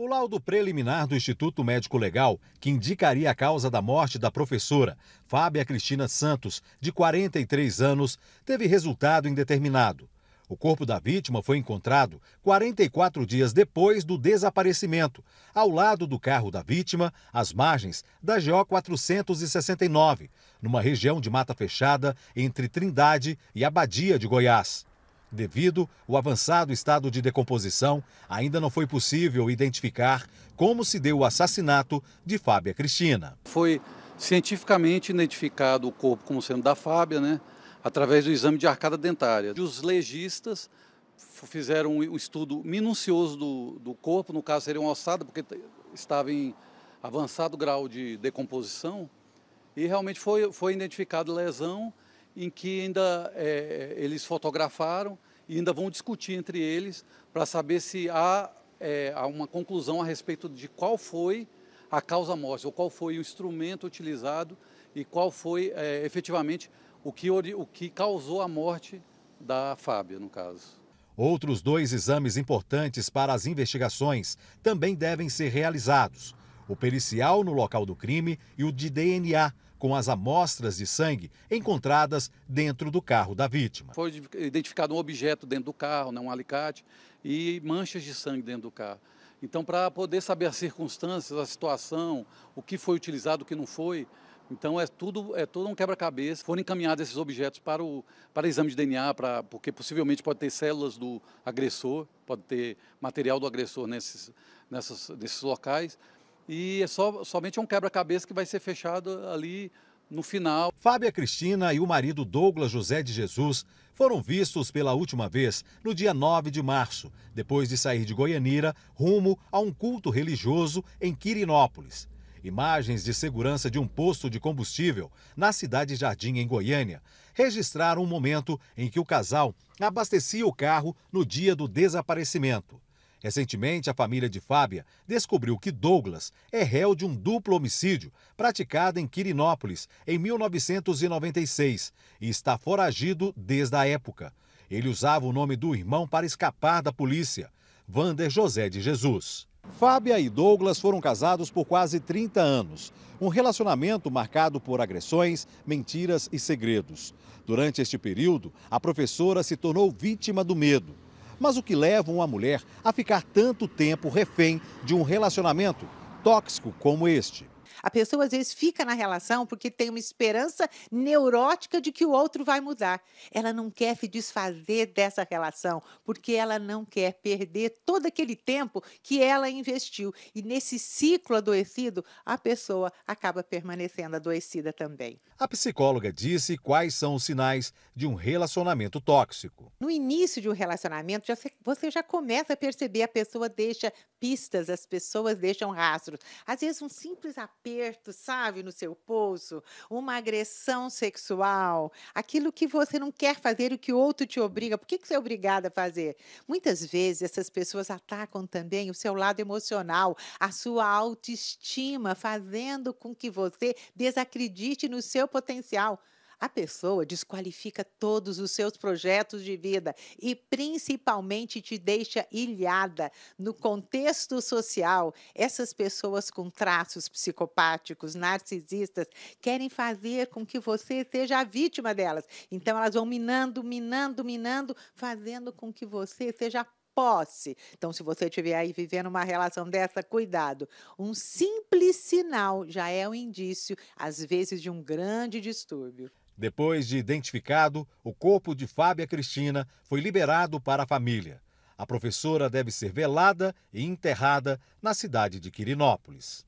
O laudo preliminar do Instituto Médico Legal, que indicaria a causa da morte da professora Fábia Cristina Santos, de 43 anos, teve resultado indeterminado. O corpo da vítima foi encontrado 44 dias depois do desaparecimento, ao lado do carro da vítima, às margens da GO 469, numa região de mata fechada entre Trindade e Abadia de Goiás. Devido ao avançado estado de decomposição, ainda não foi possível identificar como se deu o assassinato de Fábia Cristina. Foi cientificamente identificado o corpo como sendo da Fábia, né? através do exame de arcada dentária. E os legistas fizeram um estudo minucioso do, do corpo, no caso seria uma ossada, porque estava em avançado grau de decomposição, e realmente foi, foi identificado lesão em que ainda é, é, eles fotografaram e ainda vão discutir entre eles para saber se há, é, há uma conclusão a respeito de qual foi a causa morte, ou qual foi o instrumento utilizado e qual foi é, efetivamente o que, o que causou a morte da Fábia, no caso. Outros dois exames importantes para as investigações também devem ser realizados o pericial no local do crime e o de DNA, com as amostras de sangue encontradas dentro do carro da vítima. Foi identificado um objeto dentro do carro, né, um alicate, e manchas de sangue dentro do carro. Então, para poder saber as circunstâncias, a situação, o que foi utilizado, o que não foi, então é tudo é todo um quebra-cabeça. Foram encaminhados esses objetos para o para exame de DNA, para, porque possivelmente pode ter células do agressor, pode ter material do agressor nesses, nessas, nesses locais e é só, somente um quebra-cabeça que vai ser fechado ali no final. Fábia Cristina e o marido Douglas José de Jesus foram vistos pela última vez no dia 9 de março, depois de sair de Goianira rumo a um culto religioso em Quirinópolis. Imagens de segurança de um posto de combustível na cidade Jardim, em Goiânia, registraram o um momento em que o casal abastecia o carro no dia do desaparecimento. Recentemente, a família de Fábia descobriu que Douglas é réu de um duplo homicídio praticado em Quirinópolis em 1996 e está foragido desde a época. Ele usava o nome do irmão para escapar da polícia, Vander José de Jesus. Fábia e Douglas foram casados por quase 30 anos. Um relacionamento marcado por agressões, mentiras e segredos. Durante este período, a professora se tornou vítima do medo mas o que leva uma mulher a ficar tanto tempo refém de um relacionamento tóxico como este? A pessoa às vezes fica na relação porque tem uma esperança neurótica de que o outro vai mudar. Ela não quer se desfazer dessa relação porque ela não quer perder todo aquele tempo que ela investiu. E nesse ciclo adoecido, a pessoa acaba permanecendo adoecida também. A psicóloga disse quais são os sinais de um relacionamento tóxico. No início de um relacionamento, você já começa a perceber a pessoa deixa pistas, as pessoas deixam rastros. Às vezes um simples apoio aperto, sabe, no seu pulso, uma agressão sexual, aquilo que você não quer fazer, o que o outro te obriga, por que, que você é obrigada a fazer? Muitas vezes essas pessoas atacam também o seu lado emocional, a sua autoestima, fazendo com que você desacredite no seu potencial a pessoa desqualifica todos os seus projetos de vida e principalmente te deixa ilhada no contexto social. Essas pessoas com traços psicopáticos, narcisistas, querem fazer com que você seja a vítima delas. Então elas vão minando, minando, minando, fazendo com que você seja posse. Então, se você estiver aí vivendo uma relação dessa, cuidado. Um simples sinal já é um indício, às vezes, de um grande distúrbio. Depois de identificado, o corpo de Fábia Cristina foi liberado para a família. A professora deve ser velada e enterrada na cidade de Quirinópolis.